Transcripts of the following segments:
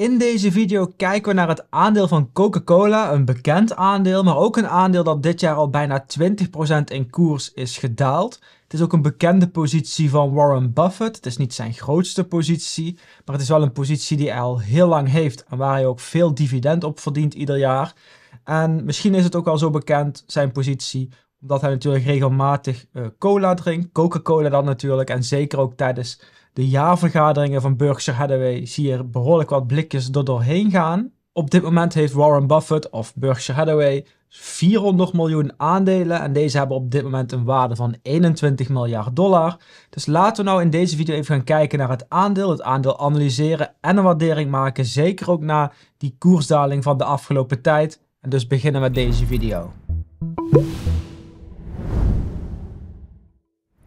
In deze video kijken we naar het aandeel van Coca-Cola, een bekend aandeel, maar ook een aandeel dat dit jaar al bijna 20% in koers is gedaald. Het is ook een bekende positie van Warren Buffett. Het is niet zijn grootste positie, maar het is wel een positie die hij al heel lang heeft en waar hij ook veel dividend op verdient ieder jaar. En misschien is het ook al zo bekend, zijn positie, omdat hij natuurlijk regelmatig eh, cola drinkt, Coca-Cola dan natuurlijk, en zeker ook tijdens de jaarvergaderingen van Berkshire Hathaway zie je behoorlijk wat blikjes er doorheen gaan. Op dit moment heeft Warren Buffett of Berkshire Hathaway 400 miljoen aandelen en deze hebben op dit moment een waarde van 21 miljard dollar. Dus laten we nou in deze video even gaan kijken naar het aandeel, het aandeel analyseren en een waardering maken, zeker ook na die koersdaling van de afgelopen tijd. En dus beginnen met deze video.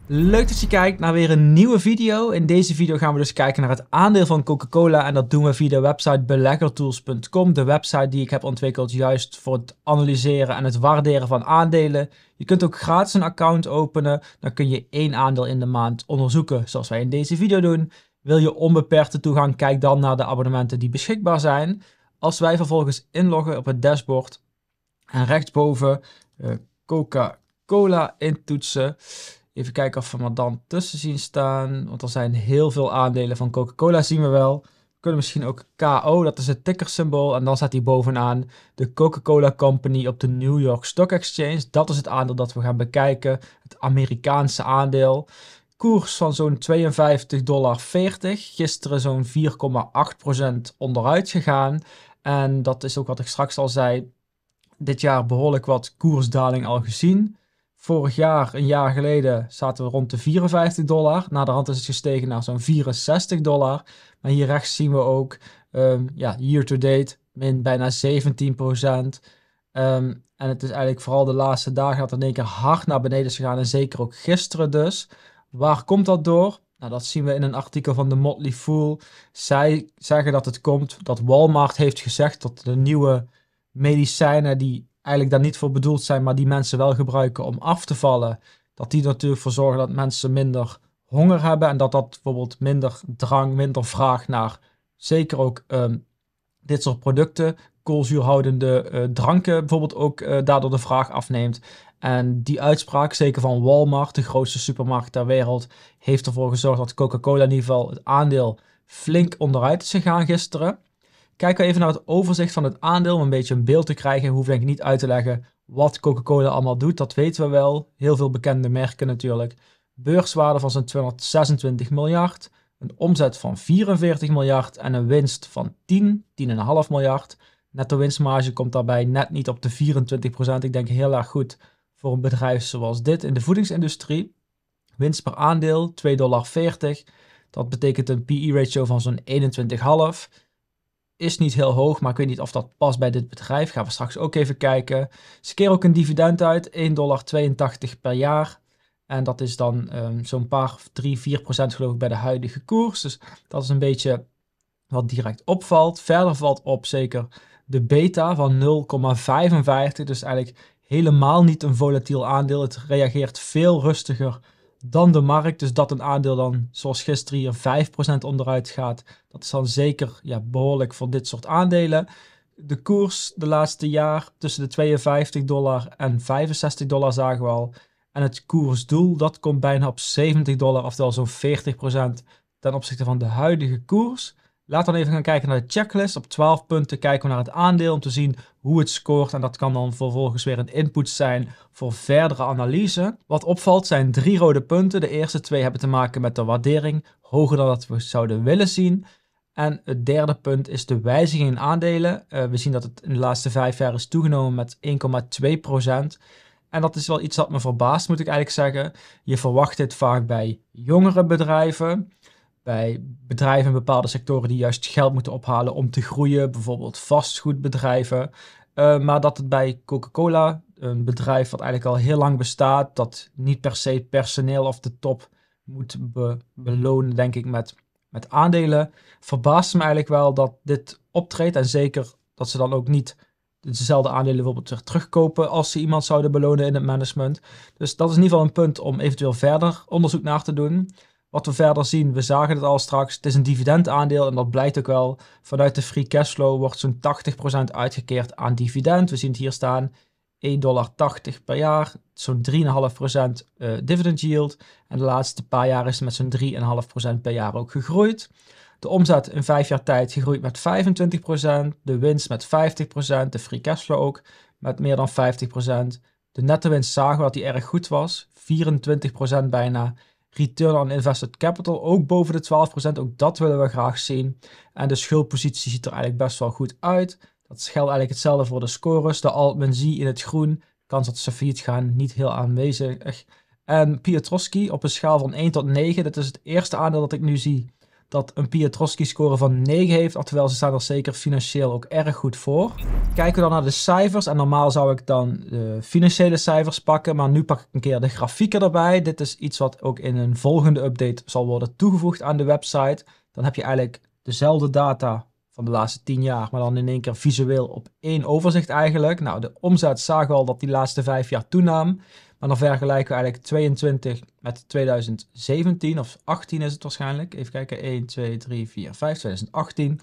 Leuk dat je kijkt naar weer een nieuwe video. In deze video gaan we dus kijken naar het aandeel van Coca-Cola. En dat doen we via de website beleggertools.com. De website die ik heb ontwikkeld juist voor het analyseren en het waarderen van aandelen. Je kunt ook gratis een account openen. Dan kun je één aandeel in de maand onderzoeken, zoals wij in deze video doen. Wil je onbeperkte toegang, kijk dan naar de abonnementen die beschikbaar zijn. Als wij vervolgens inloggen op het dashboard en rechtsboven eh, Coca-Cola intoetsen Even kijken of we dan tussen zien staan. Want er zijn heel veel aandelen van Coca-Cola zien we wel. We kunnen misschien ook KO, dat is het tickersymbool. En dan staat hij bovenaan de Coca-Cola Company op de New York Stock Exchange. Dat is het aandeel dat we gaan bekijken. Het Amerikaanse aandeel. Koers van zo'n 52,40 Gisteren zo'n 4,8% onderuit gegaan. En dat is ook wat ik straks al zei. Dit jaar behoorlijk wat koersdaling al gezien. Vorig jaar, een jaar geleden, zaten we rond de 54 dollar. hand is het gestegen naar zo'n 64 dollar. Maar hier rechts zien we ook, um, ja, year to date, min bijna 17 procent. Ehm, en het is eigenlijk vooral de laatste dagen dat het in één keer hard naar beneden is gegaan. En zeker ook gisteren dus. Waar komt dat door? Nou, dat zien we in een artikel van de Motley Fool. Zij zeggen dat het komt dat Walmart heeft gezegd dat de nieuwe medicijnen die eigenlijk daar niet voor bedoeld zijn, maar die mensen wel gebruiken om af te vallen, dat die natuurlijk voor zorgen dat mensen minder honger hebben en dat dat bijvoorbeeld minder drang, minder vraag naar zeker ook ehm, dit soort producten, koolzuurhoudende eh, dranken bijvoorbeeld ook eh, daardoor de vraag afneemt. En die uitspraak, zeker van Walmart, de grootste supermarkt ter wereld, heeft ervoor gezorgd dat Coca-Cola in ieder geval het aandeel flink onderuit is gegaan gisteren. Kijken we even naar het overzicht van het aandeel om een beetje een beeld te krijgen. Hoef denk ik niet uit te leggen wat Coca-Cola allemaal doet. Dat weten we wel. Heel veel bekende merken natuurlijk. Beurswaarde van zo'n 226 miljard. Een omzet van 44 miljard en een winst van 10, 10,5 miljard. Netto winstmarge komt daarbij net niet op de 24%. Ik denk heel erg goed voor een bedrijf zoals dit in de voedingsindustrie. Winst per aandeel 2,40 dollar. Dat betekent een PE-ratio van zo'n 21,5 is niet heel hoog, maar ik weet niet of dat past bij dit bedrijf. Gaan we straks ook even kijken. Ze keren ook een dividend uit, 1,82 per jaar. En dat is dan ehm, zo'n paar, 3, 4 procent geloof ik bij de huidige koers. Dus dat is een beetje wat direct opvalt. Verder valt op zeker de beta van 0,55. Dus eigenlijk helemaal niet een volatiel aandeel. Het reageert veel rustiger dan de markt. Dus dat een aandeel dan, zoals gisteren hier, 5% onderuit gaat. Dat is dan zeker ja, behoorlijk voor dit soort aandelen. De koers de laatste jaar tussen de 52 dollar en 65 dollar zagen we al. En het koersdoel, dat komt bijna op 70 dollar, oftewel zo'n 40% ten opzichte van de huidige koers. Laten we dan even gaan kijken naar de checklist. Op 12 punten kijken we naar het aandeel om te zien hoe het scoort. En dat kan dan vervolgens weer een input zijn voor verdere analyse. Wat opvalt zijn drie rode punten. De eerste twee hebben te maken met de waardering, hoger dan dat we zouden willen zien. En het derde punt is de wijziging in aandelen. Eh, we zien dat het in de laatste vijf jaar is toegenomen met 1,2%. En dat is wel iets dat me verbaast, moet ik eigenlijk zeggen. Je verwacht dit vaak bij jongere bedrijven bij bedrijven in bepaalde sectoren die juist geld moeten ophalen om te groeien, bijvoorbeeld vastgoedbedrijven. Eh, maar dat het bij Coca-Cola, een bedrijf wat eigenlijk al heel lang bestaat, dat niet per se personeel of de top moet belonen, denk ik, met, met aandelen, verbaast me eigenlijk wel dat dit optreedt. En zeker dat ze dan ook niet dezelfde aandelen bijvoorbeeld weer terugkopen als ze iemand zouden belonen in het management. Dus dat is in ieder geval een punt om eventueel verder onderzoek naar te doen. Wat we verder zien, we zagen het al straks, het is een dividendaandeel en dat blijkt ook wel. Vanuit de free cashflow wordt zo'n 80% uitgekeerd aan dividend. We zien het hier staan, 1,80 dollar per jaar, zo'n 3,5% uh, eh, dividend yield. En de laatste paar jaar is het met zo'n 3,5% per jaar ook gegroeid. De omzet in vijf jaar tijd gegroeid met 25%, de winst met 50%, de free cashflow ook met meer dan 50%. De nette winst zagen we dat die erg goed was, 24% bijna return on invested capital ook boven de 12%. Ook dat willen we graag zien. En de schuldpositie ziet er eigenlijk best wel goed uit. Dat geldt eigenlijk hetzelfde voor de scores. De Altman Z in het groen. Kans dat ze failliet gaan, niet heel aanwezig. En Piotrowski op een schaal van 1 tot 9. Dat is het eerste aandeel dat ik nu zie dat een Pietrowski-score van 9 heeft. Terwijl ze staan er zeker financieel ook erg goed voor. Kijken we dan naar de cijfers. En normaal zou ik dan de financiële cijfers pakken. Maar nu pak ik een keer de grafieken erbij. Dit is iets wat ook in een volgende update zal worden toegevoegd aan de website. Dan heb je eigenlijk dezelfde data van de laatste tien jaar, maar dan in één keer visueel op één overzicht eigenlijk. Nou, de omzet zagen we al dat die laatste vijf jaar toenam. Maar dan vergelijken we eigenlijk 22 met 2017 of 18 is het waarschijnlijk. Even kijken, 1, 2, 3, 4, 5, 2018.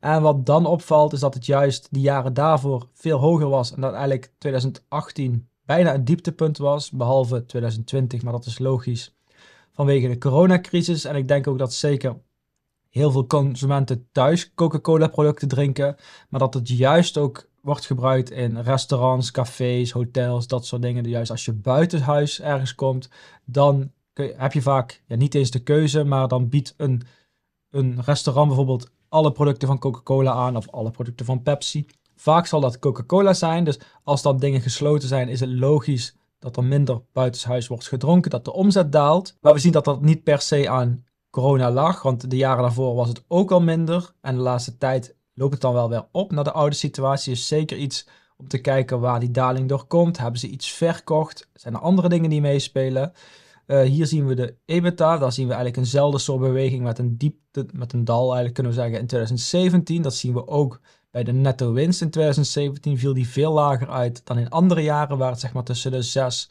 En wat dan opvalt is dat het juist die jaren daarvoor veel hoger was. En dat eigenlijk 2018 bijna het dieptepunt was, behalve 2020. Maar dat is logisch vanwege de coronacrisis. En ik denk ook dat zeker heel veel consumenten thuis Coca-Cola producten drinken, maar dat het juist ook wordt gebruikt in restaurants, cafés, hotels, dat soort dingen. Dus juist als je buiten huis ergens komt, dan heb je vaak ja, niet eens de keuze, maar dan biedt een, een restaurant bijvoorbeeld alle producten van Coca-Cola aan of alle producten van Pepsi. Vaak zal dat Coca-Cola zijn, dus als dan dingen gesloten zijn, is het logisch dat er minder buitenshuis wordt gedronken, dat de omzet daalt. Maar we zien dat dat niet per se aan corona lag. Want de jaren daarvoor was het ook al minder. En de laatste tijd loopt het dan wel weer op naar de oude situatie. Is zeker iets om te kijken waar die daling door komt. Hebben ze iets verkocht? Zijn er andere dingen die meespelen? Eh, hier zien we de EBITDA. Daar zien we eigenlijk eenzelfde soort beweging met een diepte, met een dal eigenlijk kunnen we zeggen in 2017. Dat zien we ook bij de netto winst in 2017 viel die veel lager uit dan in andere jaren waar het zeg maar tussen de 6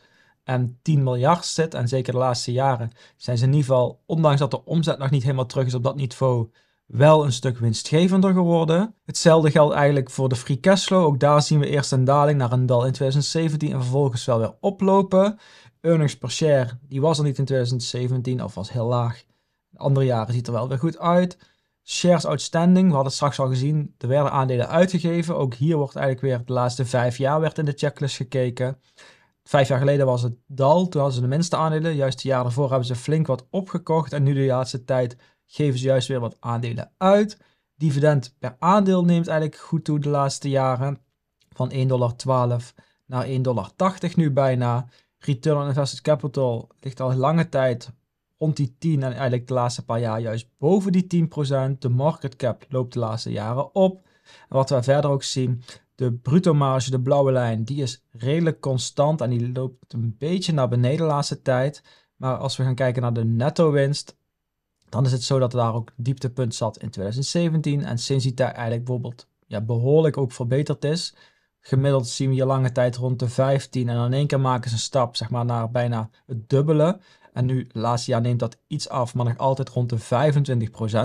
en 10 miljard zit. En zeker de laatste jaren zijn ze in ieder geval, ondanks dat de omzet nog niet helemaal terug is op dat niveau, wel een stuk winstgevender geworden. Hetzelfde geldt eigenlijk voor de free cashflow. Ook daar zien we eerst een daling naar een dal in 2017 en vervolgens wel weer oplopen. Earnings per share, die was er niet in 2017 of was heel laag. andere jaren ziet er wel weer goed uit. Shares outstanding, we hadden het straks al gezien, er werden aandelen uitgegeven. Ook hier wordt eigenlijk weer de laatste vijf jaar werd in de checklist gekeken. Vijf jaar geleden was het dal, toen hadden ze de minste aandelen. Juist de jaren daarvoor hebben ze flink wat opgekocht. En nu de laatste tijd geven ze juist weer wat aandelen uit. Dividend per aandeel neemt eigenlijk goed toe de laatste jaren. Van 1,12 naar 1,80 nu bijna. Return on Invested Capital ligt al lange tijd rond die 10 en eigenlijk de laatste paar jaar juist boven die 10%. De market cap loopt de laatste jaren op. En wat we verder ook zien de bruto marge, de blauwe lijn, die is redelijk constant en die loopt een beetje naar beneden de laatste tijd. Maar als we gaan kijken naar de netto winst, dan is het zo dat er daar ook dieptepunt zat in 2017. En sinds die tijd eigenlijk bijvoorbeeld ja, behoorlijk ook verbeterd is. Gemiddeld zien we je lange tijd rond de 15 en in één keer maken ze een stap zeg maar, naar bijna het dubbele. En nu, laatste jaar neemt dat iets af, maar nog altijd rond de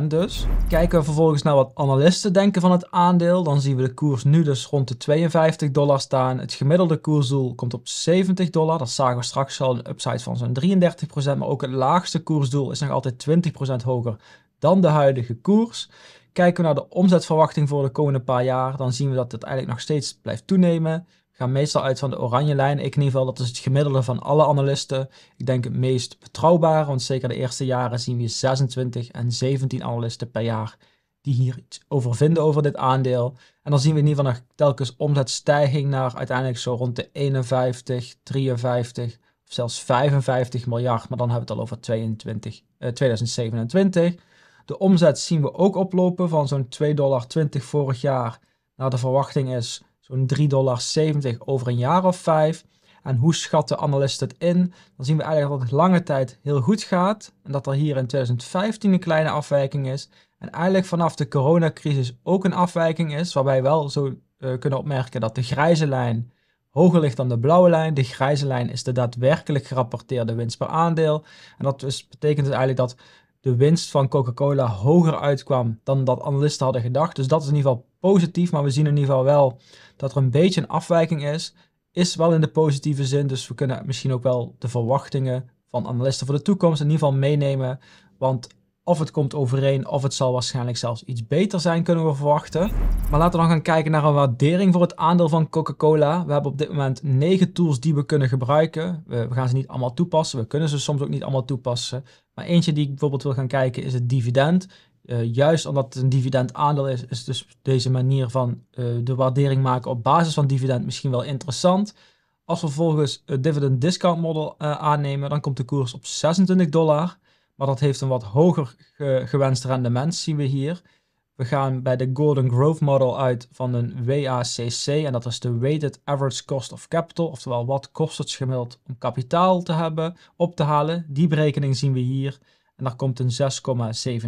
25% dus. Kijken we vervolgens naar wat analisten denken van het aandeel, dan zien we de koers nu dus rond de 52 dollar staan. Het gemiddelde koersdoel komt op 70 dollar, dat zagen we straks al een upside van zo'n 33%, maar ook het laagste koersdoel is nog altijd 20% hoger dan de huidige koers. Kijken we naar de omzetverwachting voor de komende paar jaar, dan zien we dat het eigenlijk nog steeds blijft toenemen gaan meestal uit van de oranje lijn. Ik in ieder geval, dat is het gemiddelde van alle analisten. Ik denk het meest betrouwbare, want zeker de eerste jaren zien we 26 en 17 analisten per jaar die hier iets over vinden over dit aandeel. En dan zien we in ieder geval nog telkens omzetstijging naar uiteindelijk zo rond de 51, 53 of zelfs 55 miljard. Maar dan hebben we het al over 22, eh, 2027. De omzet zien we ook oplopen van zo'n 2,20 dollar vorig jaar naar nou, de verwachting is zo'n 3,70 dollar over een jaar of vijf. En hoe schat de analist het in? Dan zien we eigenlijk dat het lange tijd heel goed gaat. En dat er hier in 2015 een kleine afwijking is. En eigenlijk vanaf de coronacrisis ook een afwijking is. Waarbij wel zo eh, kunnen opmerken dat de grijze lijn hoger ligt dan de blauwe lijn. De grijze lijn is de daadwerkelijk gerapporteerde winst per aandeel. En dat dus betekent dus eigenlijk dat de winst van Coca-Cola hoger uitkwam dan dat analisten hadden gedacht. Dus dat is in ieder geval positief, maar we zien in ieder geval wel dat er een beetje een afwijking is. Is wel in de positieve zin, dus we kunnen misschien ook wel de verwachtingen van analisten voor de toekomst in ieder geval meenemen. Want of het komt overeen, of het zal waarschijnlijk zelfs iets beter zijn, kunnen we verwachten. Maar laten we dan gaan kijken naar een waardering voor het aandeel van Coca-Cola. We hebben op dit moment 9 tools die we kunnen gebruiken. We, gaan ze niet allemaal toepassen. We kunnen ze soms ook niet allemaal toepassen. Maar eentje die ik bijvoorbeeld wil gaan kijken is het dividend. Eh, juist omdat het een dividend aandeel is, is dus deze manier van eh, de waardering maken op basis van dividend misschien wel interessant. Als we vervolgens het dividend discount model eh, aannemen, dan komt de koers op 26 dollar. Maar dat heeft een wat hoger gewenst rendement, zien we hier. We gaan bij de Golden Growth Model uit van een WACC en dat is de Weighted Average Cost of Capital, oftewel wat kost het gemiddeld om kapitaal te hebben, op te halen. Die berekening zien we hier en daar komt een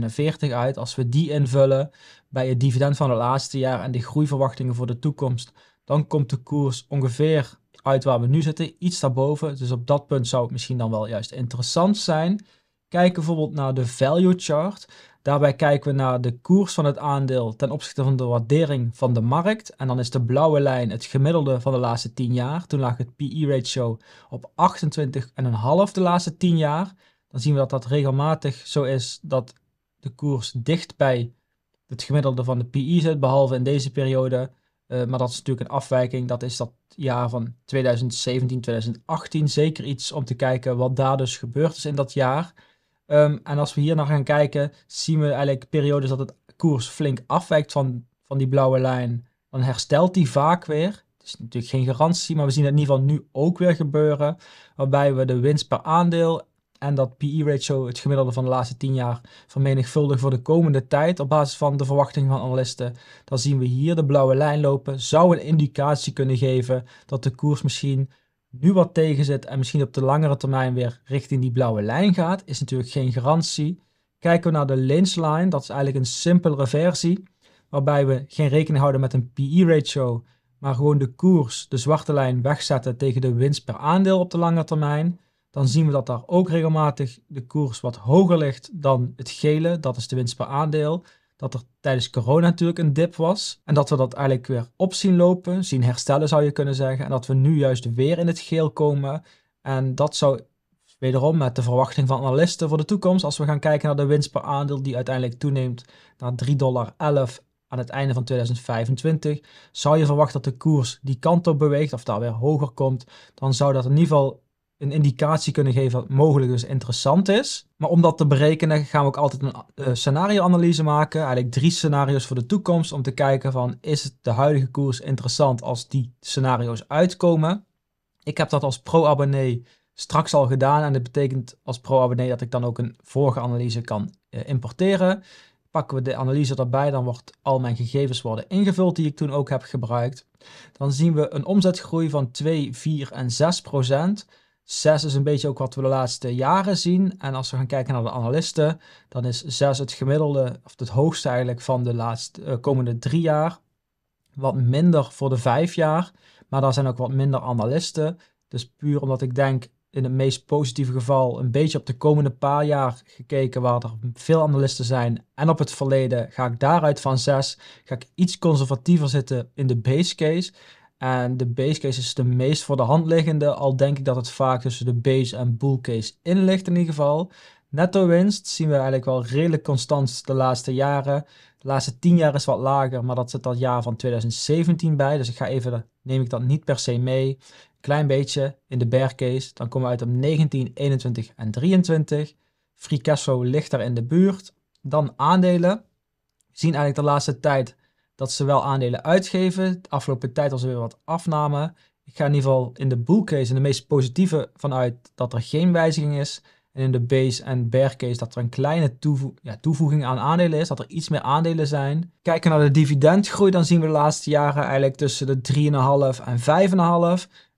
6,47 uit. Als we die invullen bij het dividend van het laatste jaar en de groeiverwachtingen voor de toekomst, dan komt de koers ongeveer uit waar we nu zitten, iets daarboven. Dus op dat punt zou het misschien dan wel juist interessant zijn. Kijken bijvoorbeeld naar de value chart. Daarbij kijken we naar de koers van het aandeel ten opzichte van de waardering van de markt. En dan is de blauwe lijn het gemiddelde van de laatste 10 jaar. Toen lag het PE-ratio op 28,5 de laatste 10 jaar. Dan zien we dat dat regelmatig zo is dat de koers dicht bij het gemiddelde van de PE zit, behalve in deze periode. Eh, maar dat is natuurlijk een afwijking. Dat is dat jaar van 2017, 2018. Zeker iets om te kijken wat daar dus gebeurd is in dat jaar. Ehm, en als we hier naar nou gaan kijken, zien we eigenlijk periodes dat het koers flink afwijkt van, van die blauwe lijn. Dan herstelt die vaak weer. Het is natuurlijk geen garantie, maar we zien het in ieder geval nu ook weer gebeuren. Waarbij we de winst per aandeel en dat PE-ratio, het gemiddelde van de laatste 10 jaar, vermenigvuldigen voor de komende tijd op basis van de verwachtingen van analisten. Dan zien we hier de blauwe lijn lopen. Zou een indicatie kunnen geven dat de koers misschien nu wat tegen zit en misschien op de langere termijn weer richting die blauwe lijn gaat, is natuurlijk geen garantie. Kijken we naar de Lynch line, dat is eigenlijk een simpelere versie, waarbij we geen rekening houden met een PE-ratio, maar gewoon de koers, de zwarte lijn, wegzetten tegen de winst per aandeel op de lange termijn. Dan zien we dat daar ook regelmatig de koers wat hoger ligt dan het gele, dat is de winst per aandeel dat er tijdens corona natuurlijk een dip was. En dat we dat eigenlijk weer op zien lopen, zien herstellen zou je kunnen zeggen. En dat we nu juist weer in het geel komen. En dat zou wederom met de verwachting van analisten voor de toekomst, als we gaan kijken naar de winst per aandeel die uiteindelijk toeneemt naar 3,11 dollar aan het einde van 2025, zou je verwachten dat de koers die kant op beweegt of daar weer hoger komt, dan zou dat in ieder geval een indicatie kunnen geven wat mogelijk dus interessant is. Maar om dat te berekenen gaan we ook altijd een uh, eh, scenario maken. Eigenlijk drie scenario's voor de toekomst om te kijken van is het de huidige koers interessant als die scenario's uitkomen. Ik heb dat als pro-abonnee straks al gedaan en dat betekent als pro-abonnee dat ik dan ook een vorige analyse kan eh, importeren. Pakken we de analyse erbij, dan wordt al mijn gegevens worden ingevuld die ik toen ook heb gebruikt. Dan zien we een omzetgroei van 2, 4 en 6 procent Zes is een beetje ook wat we de laatste jaren zien. En als we gaan kijken naar de analisten, dan is 6 het gemiddelde, of het hoogste eigenlijk van de laatste, eh, komende drie jaar. Wat minder voor de vijf jaar, maar daar zijn ook wat minder analisten. Dus puur omdat ik denk in het meest positieve geval een beetje op de komende paar jaar gekeken waar er veel analisten zijn en op het verleden ga ik daaruit van 6 ga ik iets conservatiever zitten in de base case en de base case is de meest voor de hand liggende, al denk ik dat het vaak tussen de base en bull case in ligt in ieder geval. Netto winst zien we eigenlijk wel redelijk constant de laatste jaren. De laatste 10 jaar is wat lager, maar dat zit dat jaar van 2017 bij. Dus ik ga even, neem ik dat niet per se mee. Klein beetje in de bear case. Dan komen we uit op 19, 21 en 23. Free ligt er in de buurt. Dan aandelen. We zien eigenlijk de laatste tijd dat ze wel aandelen uitgeven. De afgelopen tijd was er weer wat afname. Ik ga in ieder geval in de bull case, in de meest positieve, vanuit dat er geen wijziging is. En in de base en bear case dat er een kleine ja, toevoeging aan aandelen is, dat er iets meer aandelen zijn. Kijken naar de dividendgroei, dan zien we de laatste jaren eigenlijk tussen de 3,5 en 5,5.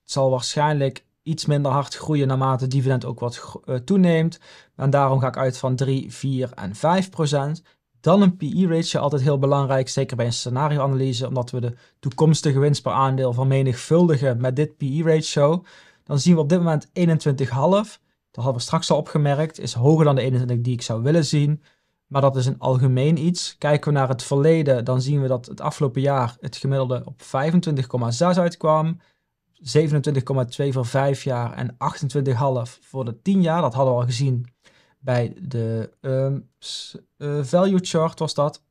Het zal waarschijnlijk iets minder hard groeien naarmate het dividend ook wat eh, toeneemt. En daarom ga ik uit van 3, 4 en 5 procent dan een PE-ratio altijd heel belangrijk, zeker bij een scenarioanalyse, omdat we de toekomstige winst per aandeel vermenigvuldigen met dit PE-ratio. Dan zien we op dit moment 21,5. Dat hadden we straks al opgemerkt, is hoger dan de 21 die ik zou willen zien. Maar dat is een algemeen iets. Kijken we naar het verleden, dan zien we dat het afgelopen jaar het gemiddelde op 25,6 uitkwam. 27,2 voor 5 jaar en 28,5 voor de 10 jaar. Dat hadden we al gezien bij de ehm, eh, value chart was dat.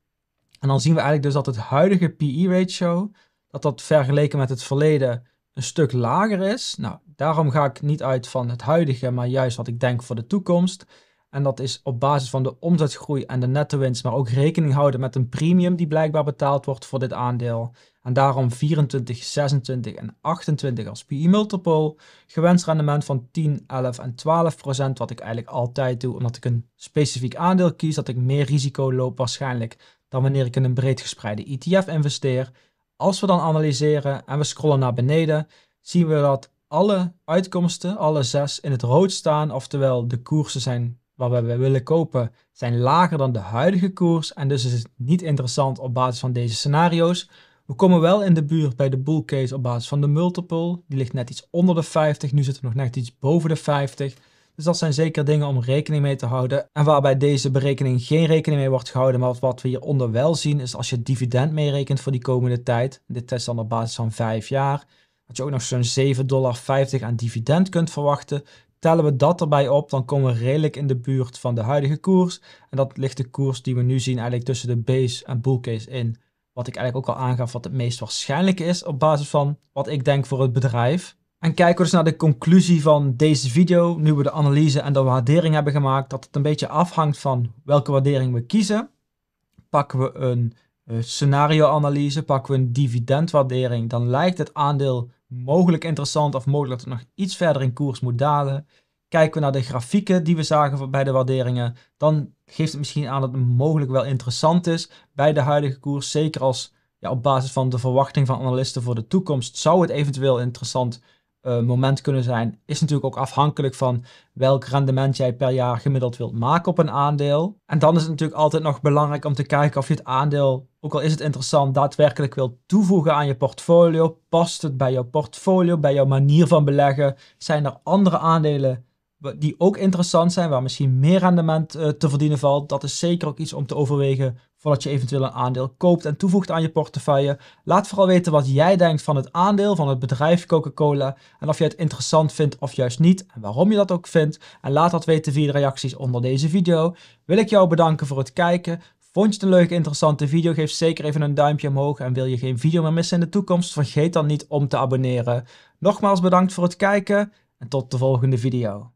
En dan zien we eigenlijk dus dat het huidige PE-ratio, dat dat vergeleken met het verleden een stuk lager is. Nou, daarom ga ik niet uit van het huidige, maar juist wat ik denk voor de toekomst. En dat is op basis van de omzetgroei en de nette winst, maar ook rekening houden met een premium die blijkbaar betaald wordt voor dit aandeel. En daarom 24, 26 en 28 als PE-multiple. Gewenst rendement van 10, 11 en 12 procent, wat ik eigenlijk altijd doe, omdat ik een specifiek aandeel kies, dat ik meer risico loop waarschijnlijk dan wanneer ik in een breed gespreide ETF investeer. Als we dan analyseren en we scrollen naar beneden, zien we dat alle uitkomsten, alle zes, in het rood staan, oftewel de koersen zijn wat we willen kopen zijn lager dan de huidige koers en dus is het niet interessant op basis van deze scenario's. We komen wel in de buurt bij de bull case op basis van de multiple. Die ligt net iets onder de 50, nu zitten we nog net iets boven de 50. Dus dat zijn zeker dingen om rekening mee te houden. En waarbij deze berekening geen rekening mee wordt gehouden, maar wat we hieronder wel zien, is als je dividend meerekent voor die komende tijd, dit test dan op basis van 5 jaar, dat je ook nog zo'n 7,50 dollar aan dividend kunt verwachten. Tellen we dat erbij op, dan komen we redelijk in de buurt van de huidige koers. En dat ligt de koers die we nu zien eigenlijk tussen de base en bull in. Wat ik eigenlijk ook al aangaf wat het meest waarschijnlijke is op basis van wat ik denk voor het bedrijf. En kijken we dus naar de conclusie van deze video, nu we de analyse en de waardering hebben gemaakt, dat het een beetje afhangt van welke waardering we kiezen. Pakken we een eh, scenario-analyse, pakken we een dividendwaardering, dan lijkt het aandeel mogelijk interessant of mogelijk dat het nog iets verder in koers moet dalen. Kijken we naar de grafieken die we zagen bij de waarderingen, dan geeft het misschien aan dat het mogelijk wel interessant is bij de huidige koers. Zeker als ja, op basis van de verwachting van analisten voor de toekomst zou het eventueel interessant zijn eh, moment kunnen zijn, is natuurlijk ook afhankelijk van welk rendement jij per jaar gemiddeld wilt maken op een aandeel. En dan is het natuurlijk altijd nog belangrijk om te kijken of je het aandeel, ook al is het interessant, daadwerkelijk wilt toevoegen aan je portfolio. Past het bij jouw portfolio, bij jouw manier van beleggen? Zijn er andere aandelen die ook interessant zijn, waar misschien meer rendement uh, te verdienen valt. Dat is zeker ook iets om te overwegen voordat je eventueel een aandeel koopt en toevoegt aan je portefeuille. Laat vooral weten wat jij denkt van het aandeel van het bedrijf Coca-Cola en of je het interessant vindt of juist niet en waarom je dat ook vindt. En laat dat weten via de reacties onder deze video. Wil ik jou bedanken voor het kijken. Vond je het een leuke, interessante video? Geef zeker even een duimpje omhoog. En wil je geen video meer missen in de toekomst? Vergeet dan niet om te abonneren. Nogmaals bedankt voor het kijken en tot de volgende video.